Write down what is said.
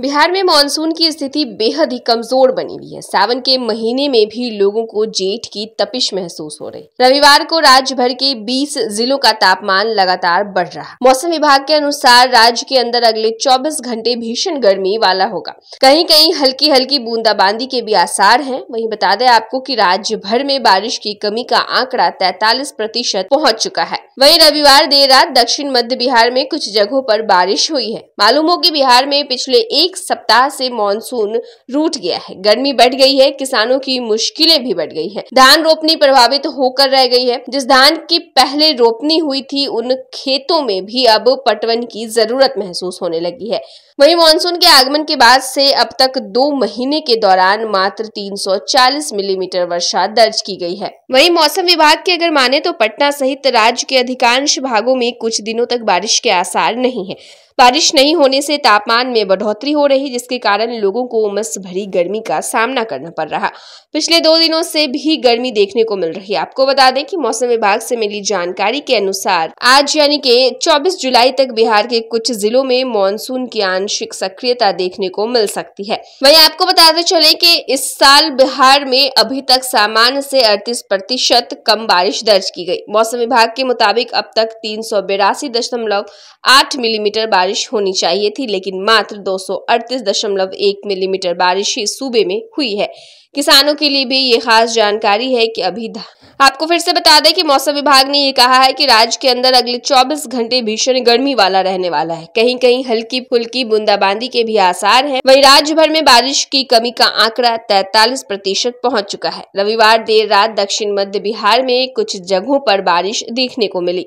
बिहार में मानसून की स्थिति बेहद ही कमजोर बनी हुई है सावन के महीने में भी लोगों को जेठ की तपिश महसूस हो रही रविवार को राज्य भर के 20 जिलों का तापमान लगातार बढ़ रहा मौसम विभाग के अनुसार राज्य के अंदर अगले 24 घंटे भीषण गर्मी वाला होगा कहीं कहीं हल्की हल्की बूंदाबांदी के भी आसार है वही बता दें आपको की राज्य भर में बारिश की कमी का आंकड़ा तैतालीस प्रतिशत पहुँच चुका है वही रविवार देर रात दक्षिण मध्य बिहार में कुछ जगहों आरोप बारिश हुई है मालूम हो की बिहार में पिछले एक एक सप्ताह से मानसून रूट गया है गर्मी बढ़ गई है किसानों की मुश्किलें भी बढ़ गई है धान रोपनी प्रभावित होकर रह गई है जिस धान की पहले रोपनी हुई थी उन खेतों में भी अब पटवन की जरूरत महसूस होने लगी है वही मानसून के आगमन के बाद से अब तक दो महीने के दौरान मात्र 340 मिलीमीटर वर्षा दर्ज की गई है वही मौसम विभाग की अगर माने तो पटना सहित राज्य के अधिकांश भागों में कुछ दिनों तक बारिश के आसार नहीं है बारिश नहीं होने से तापमान में बढ़ोतरी हो रही जिसके कारण लोगों को उमस भरी गर्मी का सामना करना पड़ रहा पिछले दो दिनों से भी गर्मी देखने को मिल रही है आपको बता दें कि मौसम विभाग से मिली जानकारी के अनुसार आज यानी कि 24 जुलाई तक बिहार के कुछ जिलों में मानसून की आंशिक सक्रियता देखने को मिल सकती है वही आपको बताते चले की इस साल बिहार में अभी तक सामान्य से अड़तीस प्रतिशत कम बारिश दर्ज की गयी मौसम विभाग के मुताबिक अब तक तीन मिलीमीटर बारिश बारिश होनी चाहिए थी लेकिन मात्र दो मिलीमीटर बारिश ही सूबे में हुई है किसानों के लिए भी ये खास जानकारी है कि अभी आपको फिर से बता दें कि मौसम विभाग ने ये कहा है कि राज्य के अंदर अगले 24 घंटे भीषण गर्मी वाला रहने वाला है कहीं कहीं हल्की फुल्की बूंदाबांदी के भी आसार हैं वहीं राज्य भर में बारिश की कमी का आंकड़ा तैतालीस प्रतिशत पहुँच चुका है रविवार देर रात दक्षिण मध्य बिहार में कुछ जगहों पर बारिश देखने को मिली